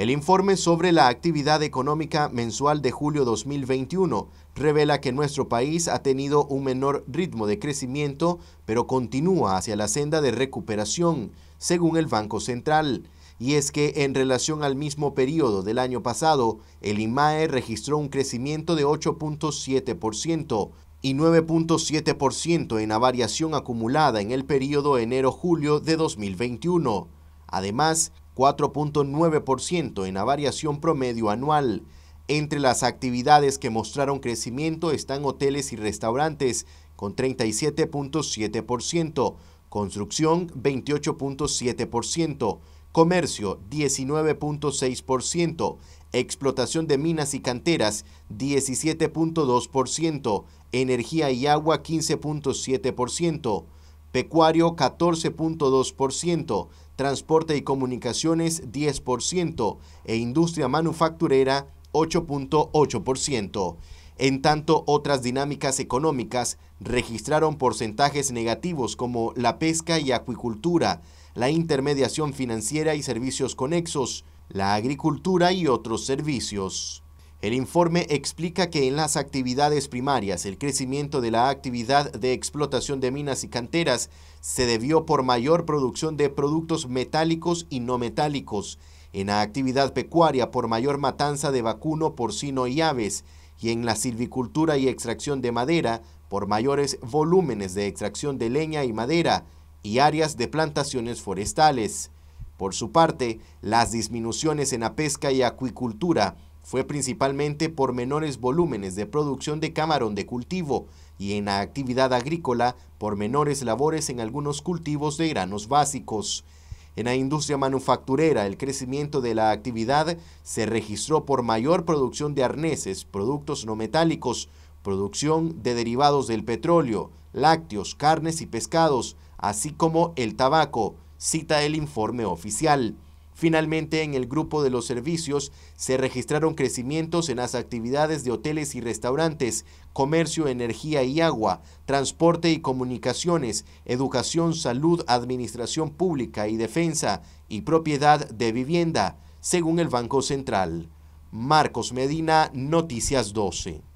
El informe sobre la actividad económica mensual de julio 2021 revela que nuestro país ha tenido un menor ritmo de crecimiento, pero continúa hacia la senda de recuperación, según el Banco Central. Y es que en relación al mismo periodo del año pasado, el IMAE registró un crecimiento de 8.7% y 9.7% en la variación acumulada en el periodo enero-julio de 2021. Además, 4.9% en la variación promedio anual. Entre las actividades que mostraron crecimiento están hoteles y restaurantes con 37.7%, construcción 28.7%, comercio 19.6%, explotación de minas y canteras 17.2%, energía y agua 15.7%, pecuario 14.2%, transporte y comunicaciones 10% e industria manufacturera 8.8%. En tanto, otras dinámicas económicas registraron porcentajes negativos como la pesca y acuicultura, la intermediación financiera y servicios conexos, la agricultura y otros servicios. El informe explica que en las actividades primarias el crecimiento de la actividad de explotación de minas y canteras se debió por mayor producción de productos metálicos y no metálicos, en la actividad pecuaria por mayor matanza de vacuno, porcino y aves, y en la silvicultura y extracción de madera por mayores volúmenes de extracción de leña y madera y áreas de plantaciones forestales. Por su parte, las disminuciones en la pesca y acuicultura fue principalmente por menores volúmenes de producción de camarón de cultivo y en la actividad agrícola por menores labores en algunos cultivos de granos básicos. En la industria manufacturera, el crecimiento de la actividad se registró por mayor producción de arneses, productos no metálicos, producción de derivados del petróleo, lácteos, carnes y pescados, así como el tabaco, cita el informe oficial. Finalmente, en el grupo de los servicios se registraron crecimientos en las actividades de hoteles y restaurantes, comercio, energía y agua, transporte y comunicaciones, educación, salud, administración pública y defensa y propiedad de vivienda, según el Banco Central. Marcos Medina, Noticias 12.